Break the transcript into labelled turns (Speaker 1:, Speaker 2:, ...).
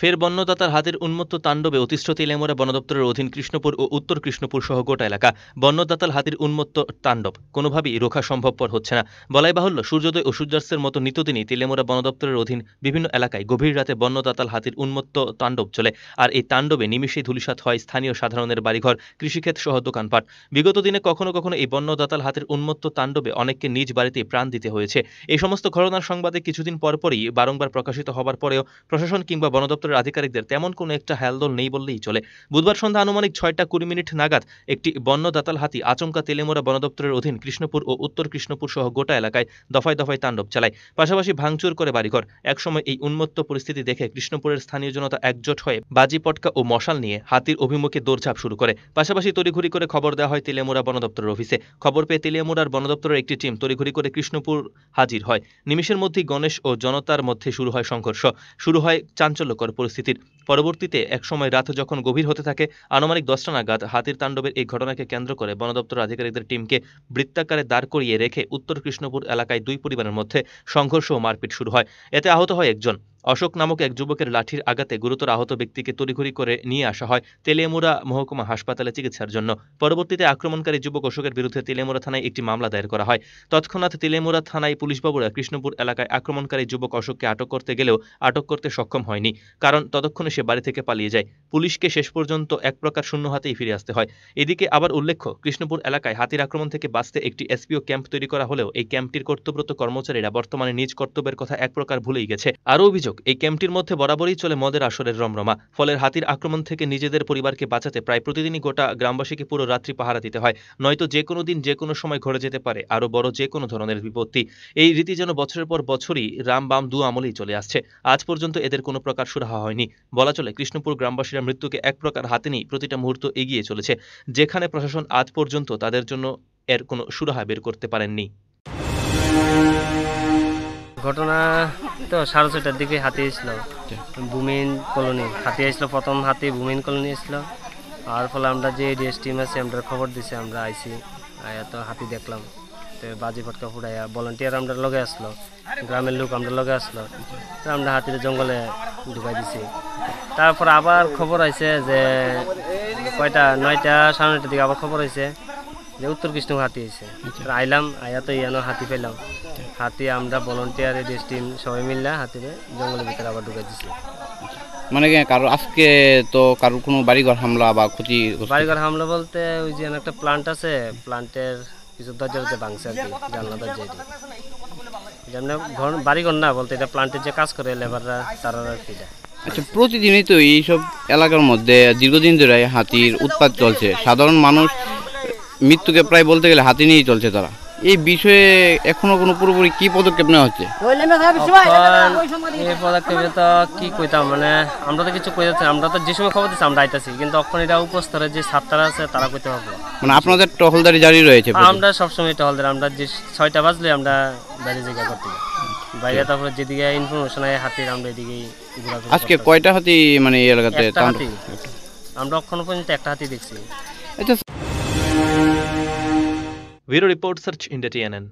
Speaker 1: ফের বন্যদাতার হাতের উন্মত্ত তাণ্ডবে অতিষ্ঠ তেলেমোরা বনদপ্তরের অধীন কৃষ্ণপুর ও উত্তর কৃষ্ণপুর সহ গোটা এলাকা বন্যদাতার হাতের উন্মত্ত তাণ্ডব কোনোভাবেই রোখা সম্ভবপর হচ্ছে না বলাই বাহুল্য সূর্যোদয় ও সূর্যাস্তের মতো নিতদিনই তেলেমোরা বনদপ্তরের অধীন বিভিন্ন এলাকায় গভীর রাতে বন্যদাতাল হাতির উন্মত্ত তাণ্ডব চলে আর এই তাণ্ডবে নিমিষে ধুলিসাত হয় স্থানীয় সাধারণের বাড়িঘর কৃষিক্ষেত সহ দোকানপাট বিগত দিনে কখনো কখনো এই বন্যদাতাল হাতের উন্মত্ত তাণ্ডবে অনেককে নিজ বাড়িতে প্রাণ দিতে হয়েছে এই সমস্ত ঘটনার সংবাদে কিছুদিন পরপরই বারংবার প্রকাশিত হবার পরেও প্রশাসন কিংবা বনদপ্তর দপ্তরের আধিকারিকদের তেমন কোনো একটা হ্যালদোল নেই বললেই চলে বুধবার সন্ধ্যা আনুমানিক ছয়টা কুড়ি মিনিট নাগাদ একটি বন্য দাতাল হাতি আচমকা তেলেমোরা বনদপ্তরের অধীন কৃষ্ণপুর ও উত্তর কৃষ্ণপুর সহ গোটা এলাকায় দফায় দফায় তাণ্ডব চালায় পাশাপাশি ভাঙচুর করে বাড়িঘর একসময় এই উন্মত্ত পরিস্থিতি দেখে কৃষ্ণপুরের স্থানীয় জনতা একজোট হয়ে বাজি পটকা ও মশাল নিয়ে হাতির অভিমুখে দৌড়ঝাপ শুরু করে পাশাপাশি তড়িঘড়ি করে খবর দেওয়া হয় তেলেমোরা বনদপ্তরের অফিসে খবর পেয়ে তেলেমোরার বনদপ্তরের একটি টিম তড়িঘড়ি করে কৃষ্ণপুর হাজির হয় নিমিষের মধ্যেই গণেশ ও জনতার মধ্যে শুরু হয় সংঘর্ষ শুরু হয় চাঞ্চল্যকর পরিস্থিতির পরবর্তীতে একসময় রাত যখন গভীর হতে থাকে আনুমানিক দশটা নাগাদ হাতির তাণ্ডবের এই ঘটনাকে কেন্দ্র করে বন দপ্তর আধিকারিকদের টিমকে বৃত্তাকারে দাঁড় করিয়ে রেখে উত্তর কৃষ্ণপুর এলাকায় দুই পরিবারের মধ্যে সংঘর্ষ ও মারপিট শুরু হয় এতে আহত হয় একজন অশোক নামক এক যুবকের লাঠির আঘাতে গুরুতর আহত ব্যক্তিকে তড়িঘড়ি করে নিয়ে আসা হয় তেলেমুরা মহকুমা হাসপাতালে চিকিৎসার জন্য পরবর্তীতে আক্রমণকারী যুবক অশোকের বিরুদ্ধে তেলেমুরা থানায় একটি মামলা দায়ের করা হয় তৎক্ষণাৎ তেলেমুরা থানায় পুলিশবাবুরা কৃষ্ণপুর এলাকায় আক্রমণকারী যুবক অশোককে আটক করতে গেলেও আটক করতে সক্ষম হয়নি কারণ ততক্ষণে সে বাড়ি থেকে পালিয়ে যায় পুলিশকে শেষ পর্যন্ত এক প্রকার শূন্য হাতেই ফিরে আসতে হয় এদিকে আবার উল্লেখ্য কৃষ্ণপুর এলাকায় হাতির আক্রমণ থেকে বাঁচতে একটি এসপিও ক্যাম্প তৈরি করা হলেও এই ক্যাম্পটির কর্তব্যরত কর্মচারীরা বর্তমানে নিজ কর্তব্যের কথা এক প্রকার ভুলেই গেছে আরও অভিযোগ অভিযোগ এই ক্যাম্পটির মধ্যে বরাবরই চলে মদের আসরের রমরমা ফলের হাতির আক্রমণ থেকে নিজেদের পরিবারকে বাঁচাতে প্রায় প্রতিদিনই গোটা গ্রামবাসীকে পুরো রাত্রি পাহারা দিতে হয় নয়তো যে কোনো দিন যে কোনো সময় ঘটে যেতে পারে আরও বড় যে কোনো ধরনের বিপত্তি এই রীতি যেন বছরের পর বছরই রাম বাম দু আমলেই চলে আসছে আজ পর্যন্ত এদের কোনো প্রকার সুরাহা হয়নি বলা চলে কৃষ্ণপুর গ্রামবাসীরা মৃত্যুকে এক প্রকার হাতে নিয়ে প্রতিটা মুহূর্ত এগিয়ে চলেছে যেখানে প্রশাসন আজ পর্যন্ত তাদের জন্য এর কোনো সুরাহা বের করতে পারেননি
Speaker 2: ঘটনা তো সাড়ে ছটার দিকে হাতি এসলো বুমিন আচ্ছা। কলোনি হাতি আসলো প্রথম হাতি বুমিন কলোনি আসলো আর ফলে আমরা যে ডিএস টিম আছে আমরা খবর দিছি আমরা আইছি এত হাতি দেখলাম তো বাজি ফটকা ফুটাইয়া ভলেন্টিয়ার আমরা লগে আসলো গ্রামের লোক আমরা লগে আসলো তো আমরা হাতির জঙ্গলে ঢুকাই দিছি তারপর আবার খবর আইছে যে কয়টা নয়টা সাড়ে নয়টার দিকে আবার খবর আইছে যে উত্তর কৃষ্ণ হাতি আছে আচ্ছা। আইলাম আয়া তো ইয়ানো হাতি পেলাম হাতি আমরা ভলন্টিয়ার এডিএস টিম সবাই মিললা হাতি জঙ্গলের ভিতরে আবার ঢুকে দিছি আচ্ছা।
Speaker 3: মানে কারো আজকে তো কারোর কোনো বাড়িঘর হামলা বা ক্ষতি বাড়িঘর
Speaker 2: হামলা বলতে ওই যে একটা প্লান্ট আছে প্লান্টের কিছু দরজা দরজা ভাঙছে আর কি জানলা দরজা যেমন ঘর বাড়িঘর না বলতে এটা প্লান্টের যে কাজ করে লেবাররা তারা আর কি
Speaker 3: আচ্ছা প্রতিদিনই তো এইসব এলাকার মধ্যে দীর্ঘদিন ধরে হাতির উৎপাত চলছে সাধারণ মানুষ মৃত্যুকে প্রায় বলতে গেলে হাতে নিয়েই চলছে তারা এই বিষয়ে এখনো কোনো পুরোপুরি কি পদক্ষেপ নেওয়া হচ্ছে এই পদক্ষেপে তো কি কইতাম মানে
Speaker 2: আমরা তো কিছু কইতে আমরা তো যে সময় খবর দিচ্ছি আমরা আইতাছি কিন্তু তখন এটা উপস্তরে যে ছাত্ররা আছে তারা কইতে পারবো
Speaker 3: মানে আপনাদের টহলদারি জারি রয়েছে আমরা
Speaker 2: সবসময় টহলদারি আমরা যে ছয়টা বাজলে আমরা বাইরে জায়গা করতে বাইরে আচ্ছা। তারপরে যেদিকে ইনফরমেশন আয় হাতির আমরা এদিকে আজকে কয়টা
Speaker 3: হাতি মানে এই এলাকাতে
Speaker 1: আমরা এখনো পর্যন্ত একটা হাতি দেখছি আচ্ছা Video Report Search in the TNN.